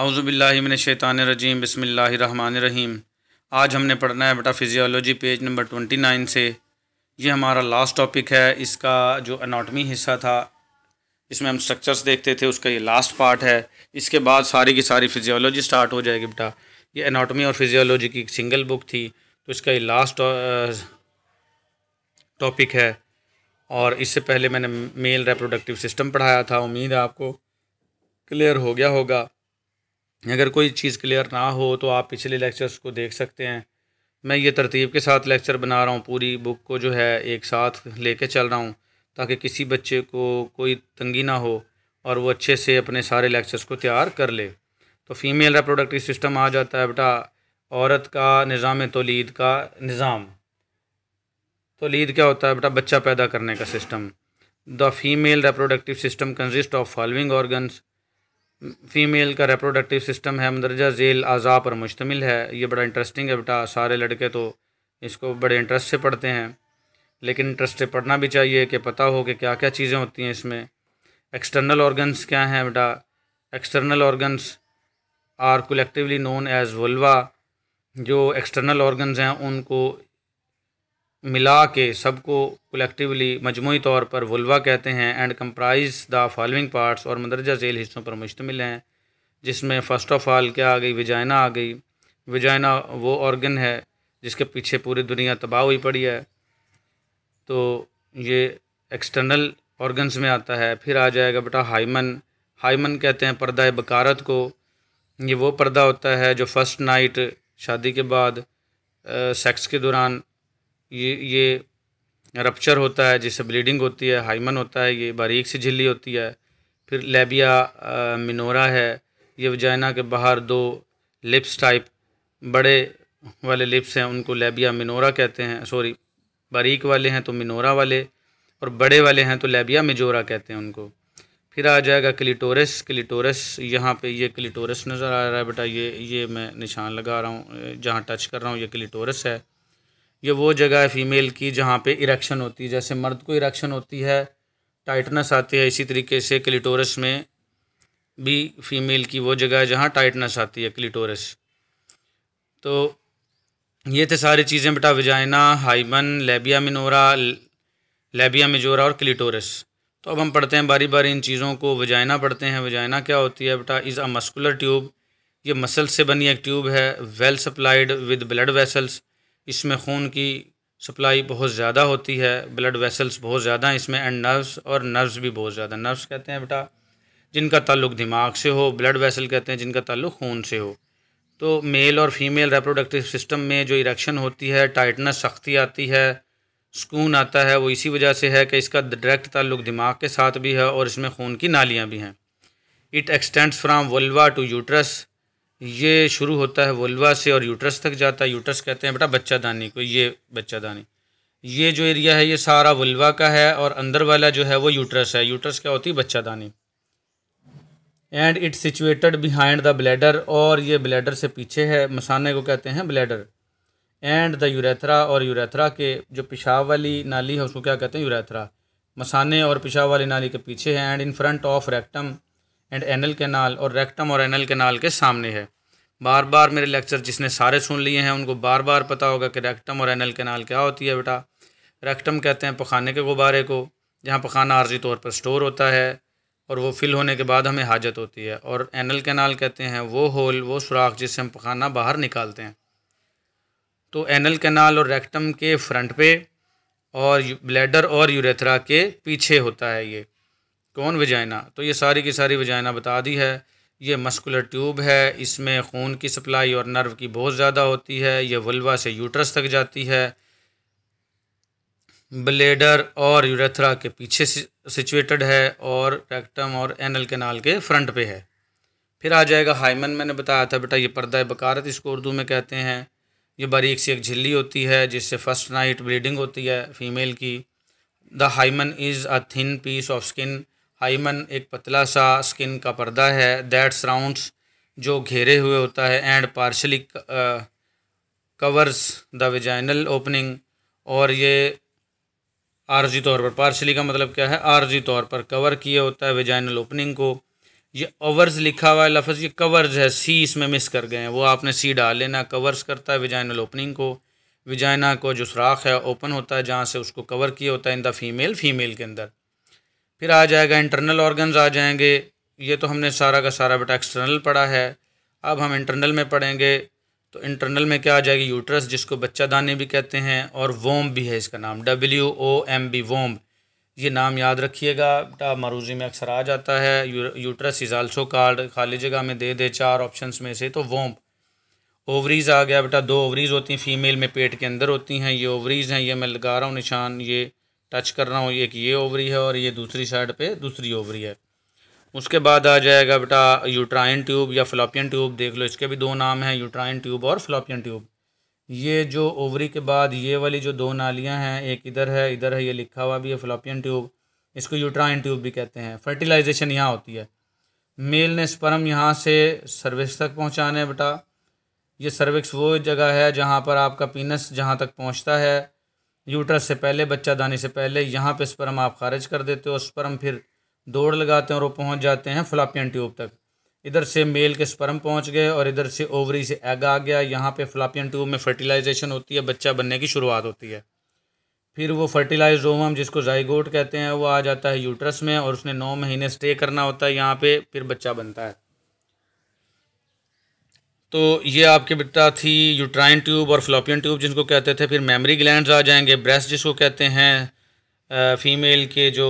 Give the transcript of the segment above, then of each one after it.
अवज़ुबिल्लिमिनशैतानरजीम बसमीम आज हमने पढ़ना है बेटा फिजियोलॉजी पेज नंबर ट्वेंटी नाइन से ये हमारा लास्ट टॉपिक है इसका जो अनाटमी हिस्सा था इसमें हम स्ट्रक्चर्स देखते थे उसका ये लास्ट पार्ट है इसके बाद सारी की सारी फिजियोलॉजी स्टार्ट हो जाएगी बेटा ये अनाटमी और फिजियोलॉजी की एक सिंगल बुक थी तो इसका ये लास्ट टॉपिक uh, है और इससे पहले मैंने मेल रेप्रोडक्टिव सिस्टम पढ़ाया था उम्मीद है आपको क्लियर हो गया होगा अगर कोई चीज़ क्लियर ना हो तो आप पिछले लेक्चर्स को देख सकते हैं मैं ये तरतीब के साथ लेक्चर बना रहा हूँ पूरी बुक को जो है एक साथ लेके चल रहा हूँ ताकि किसी बच्चे को कोई तंगी ना हो और वो अच्छे से अपने सारे लेक्चर्स को तैयार कर ले तो फ़ीमेल रिप्रोडक्टिव सिस्टम आ जाता है बेटा औरत का निज़ाम तोलीद का निज़ाम तोलीद क्या होता है बेटा बच्चा पैदा करने का system the female reproductive system consist of following organs female का रिप्रोडक्टिव सिस्टम है मंदरजा झेल अज़ा पर मुश्तमिल है ये बड़ा इंटरेस्टिंग है बेटा सारे लड़के तो इसको बड़े इंटरेस्ट से पढ़ते हैं लेकिन इंटरेस्ट से पढ़ना भी चाहिए कि पता हो कि क्या क्या चीज़ें होती हैं इसमें एक्सटर्नल ऑर्गन्स क्या हैं बेटा external organs are collectively known as vulva जो एक्सटर्नल ऑर्गन्स हैं उनको मिला के सबको कलेक्टिवली मजमू तौर पर वलवा कहते हैं and comprise the following parts और मंदरजा झेल हिस्सों पर मुश्तमिल हैं जिसमें फ़र्स्ट ऑफ आल क्या आ गई विजाइना आ गई विजाइना वो ऑर्गन है जिसके पीछे पूरी दुनिया तबाह हुई पड़ी है तो ये एक्सटर्नल ऑर्गन्स में आता है फिर आ जाएगा बेटा हाइमन हाइमन कहते हैं पर्दा बकारत को ये वो पर्दा होता है जो फर्स्ट नाइट शादी के बाद आ, सेक्स के दौरान ये ये रप्चर होता है जिससे ब्लीडिंग होती है हाइमन होता है ये बारीक सी झिल्ली होती है फिर लेबिया मिनोरा है ये वजाइना के बाहर दो लिप्स टाइप बड़े वाले लिप्स हैं उनको लेबिया मिनोरा कहते हैं सॉरी बारीक वाले हैं तो मिनोरा वाले और बड़े वाले हैं तो लेबिया मिजोरा कहते हैं उनको फिर आ जाएगा क्लिटोरस क्लिटोरस यहाँ पे ये क्लिटोरस नज़र आ रहा है बेटा ये ये मैं निशान लगा रहा हूँ जहाँ टच कर रहा हूँ ये क्लिटोरस है ये वो जगह है फीमेल की जहाँ पे इरेक्शन होती है जैसे मर्द को इरेक्शन होती है टाइटनेस आती है इसी तरीके से क्लिटोरस में भी फीमेल की वो जगह है जहाँ टाइटनेस आती है क्लिटोरस तो ये थे सारी चीज़ें बेटा vagina hymen labia minora labia majora और क्लिटोरस तो अब हम पढ़ते हैं बारी बारी इन चीज़ों को वजाइना पढ़ते हैं वजाइना क्या होती है बेटा इज़ अ मस्कुलर ट्यूब ये मसल से बनी एक ट्यूब है well supplied with blood vessels इसमें खून की सप्लाई बहुत ज़्यादा होती है ब्लड वेसल्स बहुत ज़्यादा हैं इसमें एंड नर्व्स और नर्व्स भी बहुत ज़्यादा नर्व्स कहते हैं बेटा जिनका ताल्लुक दिमाग से हो ब्लड वेसल कहते हैं जिनका ताल्लुक खून से हो तो मेल और फीमेल रिप्रोडक्टिव सिस्टम में जो इरेक्शन होती है टाइटनेस सख्ती आती है सुकून आता है वो इसी वजह से है कि इसका डायरेक्ट ताल्लुक दिमाग के साथ भी है और इसमें खून की नालियाँ भी हैं it extends from vulva to uterus ये शुरू होता है वल्वा से और यूट्रस तक जाता है यूट्रस कहते हैं बेटा बच्चादानी को ये बच्चादानी ये जो एरिया है ये सारा वल्वा का है और अंदर वाला जो है वो यूट्रस है यूट्रस क्या होती है बच्चादानी and it's situated behind the bladder और ये ब्लैडर से पीछे है मसाने को कहते हैं ब्लैडर एंड द यूरेथरा और यूरेथरा के जो पेशाब वाली नाली है उसको क्या कहते हैं यूरेथरा मसाने और पेशाब वाली नाली के पीछे है and in front of rectum and anal canal और रेक्टम और एनल कैनाल के सामने है बार बार मेरे लेक्चर जिसने सारे सुन लिए हैं उनको बार बार पता होगा कि रेक्टम और एनल कैनाल क्या होती है बेटा रेक्टम कहते हैं पखाने के गुब्बारे को जहाँ पखाना आर्जी तौर पर स्टोर होता है और वो फिल होने के बाद हमें हाजत होती है और एनल कैनाल कहते हैं वो होल वो सुराख जिससे हम पखाना बाहर निकालते हैं तो एनल कैनाल और रेक्टम के फ्रंट पे और ब्लैडर और यूरेथ्रा के पीछे होता है ये कौन वजाइना तो ये सारी की सारी वजाइना बता दी है ये मस्कुलर ट्यूब है इसमें खून की सप्लाई और नर्व की बहुत ज़्यादा होती है यह वल्वा से यूट्रस तक जाती है ब्लेडर और यूरेथ्रा के पीछे सिचुएटेड है और रेक्टम और एनल कैनाल के फ्रंट पे है फिर आ जाएगा हाइमन मैंने बताया था बेटा ये पर्दा बकारत इसको उर्दू में कहते हैं ये बारीक सी एक झिल्ली होती है जिससे फर्स्ट नाइट ब्लीडिंग होती है फीमेल की the hymen is a thin piece of skin hymen एक पतला सा स्किन का पर्दा है दैट सराउंड्स जो घेरे हुए होता है and partially covers the vaginal opening और ये आरजी तौर पर पार्शली का मतलब क्या है आरजी तौर पर कवर किया होता है वेजाइनल ओपनिंग को ये ओवर्स लिखा हुआ है लफज ये कवर्स है सी इसमें मिस कर गए हैं वो आपने सी डाल लेना कवर्स करता है वेजाइनल ओपनिंग को विजाइना को जो सुराख है ओपन होता है जहाँ से उसको कवर किया होता है इन द फीमेल फीमेल के अंदर फिर आ जाएगा इंटरनल ऑर्गन्स आ जाएंगे ये तो हमने सारा का सारा बेटा एक्सटर्नल पढ़ा है अब हम इंटरनल में पढ़ेंगे तो इंटरनल में क्या आ जाएगी यूट्रस जिसको बच्चा दाने भी कहते हैं और वोम भी है इसका नाम W O M B womb ये नाम याद रखिएगा बेटा मरूजी में अक्सर आ जाता है यूट्रस इज़ आल्सो कार्ड खाली जगह में दे दे चार ऑप्शन में से तो वोम ओवरीज़ आ गया बेटा दो ओवरीज़ होती हैं फीमेल में पेट के अंदर होती हैं ये ओवरीज़ हैं ये मैं लगा रहा हूँ निशान ये टच कर रहा हूँ एक ये ओवरी है और ये दूसरी साइड पे दूसरी ओवरी है उसके बाद आ जाएगा बेटा यूट्राइन ट्यूब या फ्लॉपियन ट्यूब देख लो इसके भी दो नाम हैं यूट्राइन ट्यूब और फ्लॉपियन ट्यूब ये जो ओवरी के बाद ये वाली जो दो नालियाँ हैं एक इधर है इधर है ये लिखा हुआ भी है फ्लॉपियन ट्यूब इसको यूट्राइन ट्यूब भी कहते हैं फर्टिलाइजेशन यहाँ होती है मेल ने स्पर्म यहाँ से सर्विस तक पहुँचाना है बेटा ये सर्विक्स वो जगह है जहाँ पर आपका पीनस जहाँ तक पहुँचता है यूट्रस से पहले बच्चा दानी से पहले यहाँ पे स्पर्म आप खारिज कर देते हो स्पर्म फिर दौड़ लगाते हैं और वो पहुँच जाते हैं फ्लापियन ट्यूब तक इधर से मेल के स्पर्म पहुँच गए और इधर से ओवरी से एग आ गया यहाँ पे फ्लापियन ट्यूब में फर्टिलाइजेशन होती है बच्चा बनने की शुरुआत होती है फिर वो फर्टिलाइज ओवम जिसको जाइगोट कहते हैं वो आ जाता है यूट्रस में और उसने नौ महीने स्टे करना होता है यहाँ पर फिर बच्चा बनता है तो ये आपके बेटा थी यूट्राइन ट्यूब और फ्लोपियन ट्यूब जिनको कहते थे फिर मेमोरी ग्लैंड आ जाएंगे ब्रेस्ट जिसको कहते हैं फ़ीमेल के जो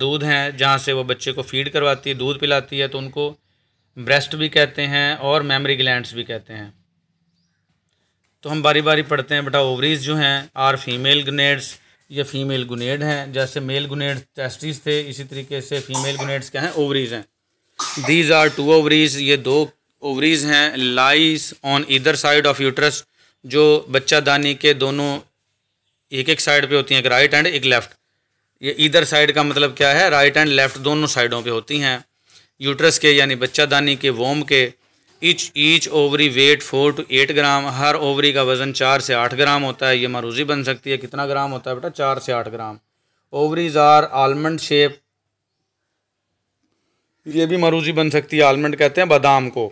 दूध हैं जहाँ से वो बच्चे को फीड करवाती है दूध पिलाती है तो उनको ब्रेस्ट भी कहते हैं और मेमोरी ग्लैंड्स भी कहते हैं तो हम बारी बारी पढ़ते हैं बेटा ओवरीज जो हैं आर फीमेल गुनेड्स ये फीमेल गुनेड हैं जैसे मेल गुनेड टेस्टिस थे इसी तरीके से फीमेल गुनेड्स क्या हैं ओवरीज हैं दीज आर टू ओवरीज ये दो ओवरीज हैं लाइज ऑन इधर साइड ऑफ यूट्रस जो बच्चा दानी के दोनों एक एक साइड पे होती हैं एक राइट एंड एक लेफ़्ट ये इधर साइड का मतलब क्या है राइट एंड लेफ़्ट दोनों साइडों पे होती हैं यूट्रस के यानी बच्चा दानी के वोम के each each ovary weight four to eight gram हर ओवरी का वज़न चार से आठ ग्राम होता है ये मारूजी बन सकती है कितना ग्राम होता है बेटा चार से आठ gram ovaries are almond shape ये भी मरूजी बन सकती है आलमंड कहते हैं बादाम को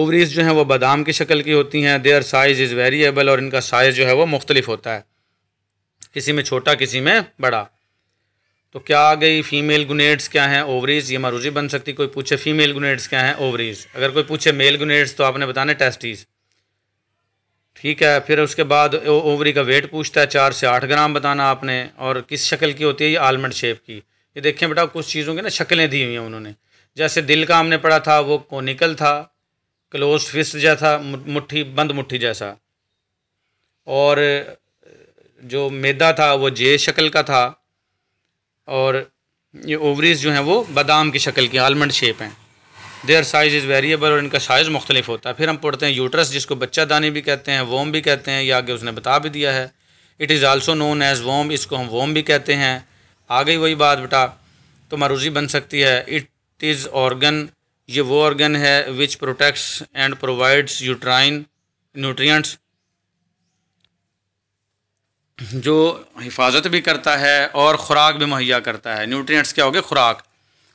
ओवरीज जो हैं वो बादाम की शक्ल की होती हैं देयर साइज़ इज़ वेरिएबल और इनका साइज़ जो है वो मुख्तलिफ होता है किसी में छोटा किसी में बड़ा तो क्या आ गई फ़ीमेल गुनेड्स क्या हैं ओवरीज ये मारूजी बन सकती कोई पूछे फ़ीमेल गुनेड्स क्या हैं ओवरीज अगर कोई पूछे मेल गुनेड्स तो आपने बताना टेस्टीज़ ठीक है फिर उसके बाद ओवरी का वेट पूछता है चार से आठ ग्राम बताना आपने और किस शक्ल की होती है ये आलमंड शेप की ये देखें बेटा कुछ चीज़ों की ना शक्लें दी हुई हैं उन्होंने जैसे दिल का हमने पढ़ा था वो कोनिकल था क्लोज फिस्ट जैसा मुट्ठी बंद मुट्ठी जैसा और जो मैदा था वो जे शक्ल का था और ये ओवरीज जो हैं वो बादाम की शक्ल की आलमंड शेप हैं देयर साइज़ इज़ वेरिएबल और इनका साइज़ मुख्तलिफ होता है फिर हम पढ़ते हैं यूट्रस जिसको बच्चा दानी भी कहते हैं वोम भी कहते हैं या आगे उसने बता भी दिया है it is also known as womb इसको हम वोम भी कहते हैं आ गई वही बात बेटा तो मारूजी बन सकती है इट इज़ ऑर्गन ये वो ऑर्गन है which protects and provides uterine nutrients जो हिफाजत भी करता है और ख़ुराक भी मुहैया करता है न्यूट्रिएंट्स क्या हो गए खुराक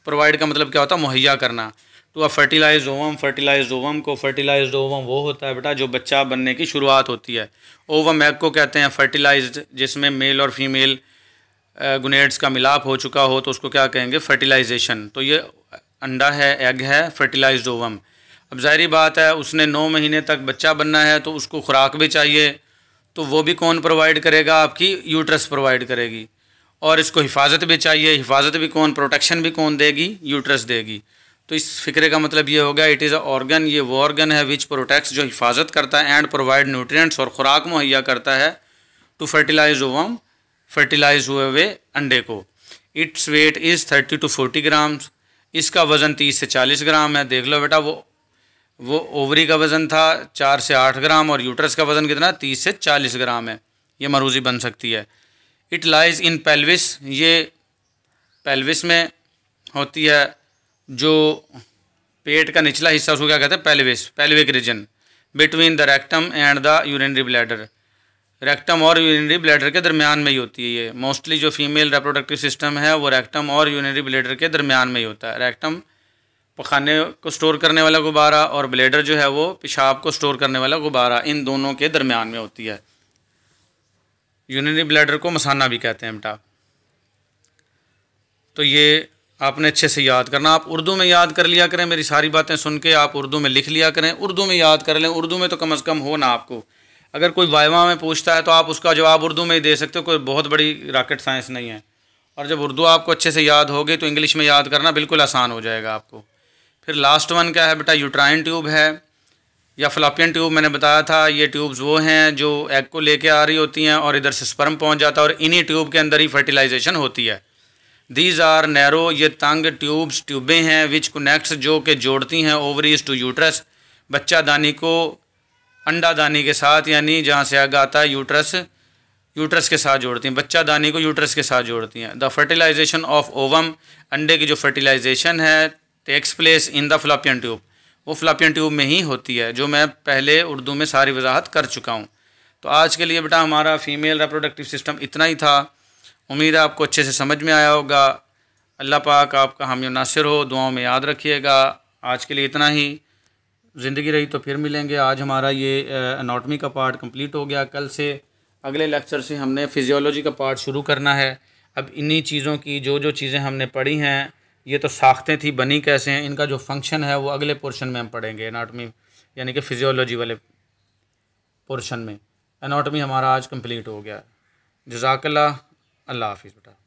प्रोवाइड का मतलब क्या होता है मुहैया करना तो अब फर्टिलाइज ओवम फर्टिलाइज ओवम को फर्टिलाइज ओवम वो होता है बेटा जो बच्चा बनने की शुरुआत होती है ओवम एग को कहते हैं फर्टिलाइज जिसमें मेल और फीमेल गुनेड्स का मिलाप हो चुका हो तो उसको क्या कहेंगे फर्टिलाइजेशन तो ये अंडा है एग है फर्टिलाइज ओवम अब ज़ाहरी बात है उसने नौ महीने तक बच्चा बनना है तो उसको खुराक भी चाहिए तो वो भी कौन प्रोवाइड करेगा आपकी यूट्रस प्रोवाइड करेगी और इसको हिफाजत भी चाहिए हिफाजत भी कौन प्रोटेक्शन भी कौन देगी यूट्रस देगी तो इस फिक्रे का मतलब ये होगा इट इज़ अ ऑर्गन ये वो ऑर्गन है विच प्रोटेक्ट्स जो हिफाजत करता है एंड प्रोवाइड न्यूट्रिएंट्स और ख़ुराक मुहैया करता है टू फर्टिलाइज ओवम फर्टिलाइज हुए हुए अंडे को its weight is thirty to forty grams इसका वज़न तीस से चालीस ग्राम है देख लो बेटा वो वो ओवरी का वज़न था चार से आठ ग्राम और यूटरस का वज़न कितना तीस से चालीस ग्राम है ये मरूजी बन सकती है इट लाइज़ इन पेल्विस ये पेल्विस में होती है जो पेट का निचला हिस्सा उसको क्या कहते हैं pelvis pelvic region between the rectum and the urinary bladder rectum और यूनरी ब्लेडर के दरमियान में ही होती है ये मोस्टली जो फीमेल रिप्रोडक्टिव सिस्टम है वो रेक्टम और यूनरी ब्लेडर के दरमियान में ही होता है रेक्टम पखाने को स्टोर करने वाला गुब्बारा और ब्लेडर जो है वो पेशाब को स्टोर करने वाला गुब्बारा इन दोनों के दरमियान में होती है यूनरी ब्लेडर को मसाना भी कहते हैं बेटा तो ये आपने अच्छे से याद करना आप उर्दू में याद कर लिया करें मेरी सारी बातें सुन के आप उर्दू में लिख लिया करें उर्दू में याद कर लें उर्दू में तो कम अज़ कम हो ना आपको अगर कोई वायवा में पूछता है तो आप उसका जवाब उर्दू में ही दे सकते हो कोई बहुत बड़ी रॉकेट साइंस नहीं है और जब उर्दू आपको अच्छे से याद होगी तो इंग्लिश में याद करना बिल्कुल आसान हो जाएगा आपको फिर लास्ट वन क्या है बेटा यूट्राइन ट्यूब है या फ्लापियन ट्यूब मैंने बताया था ये ट्यूब्स वो हैं जो एग को लेके आ रही होती हैं और इधर से स्पर्म पहुंच जाता है और इन्हीं ट्यूब के अंदर ही फर्टिलाइजेशन होती है दीज आर नैरो ये तंग ट्यूब्स ट्यूबें हैं विच कनेक्ट्स जो के जोड़ती हैं ओवरीज टू यूट्रस बच्चा दानी को अंडा दानी के साथ यानी जहाँ से आग आता है यूट्रस यूट्रस के साथ जोड़ती हैं बच्चा दानी को यूट्रस के साथ जोड़ती हैं द फर्टिलाइजेशन ऑफ ओवम अंडे की जो फर्टिलाइजेशन है takes place in the fallopian tube वो फ्लापियन ट्यूब में ही होती है जो मैं पहले उर्दू में सारी वजाहत कर चुका हूँ तो आज के लिए बेटा हमारा फीमेल रिप्रोडक्टिव सिस्टम इतना ही था उम्मीद है आपको अच्छे से समझ में आया होगा अल्लाह पाक आपका हम नासिर हो दुआओं में याद रखिएगा आज के लिए इतना ही ज़िंदगी रही तो फिर मिलेंगे आज हमारा ये अनाटमी का पार्ट कंप्लीट हो गया कल से अगले लेक्चर से हमने फिजियोलॉजी का पार्ट शुरू करना है अब इन्हीं चीज़ों की जो जो चीज़ें हमने पढ़ी हैं ये तो साख्तें थी बनी कैसे हैं इनका जो फंक्शन है वो अगले पोर्शन में हम पढ़ेंगे अनाटमी यानी कि फिजियोलॉजी वाले पोर्शन में अनाटमी हमारा आज कम्प्लीट हो गया जजाकल्ला अल्लाह हाफिज़ बेटा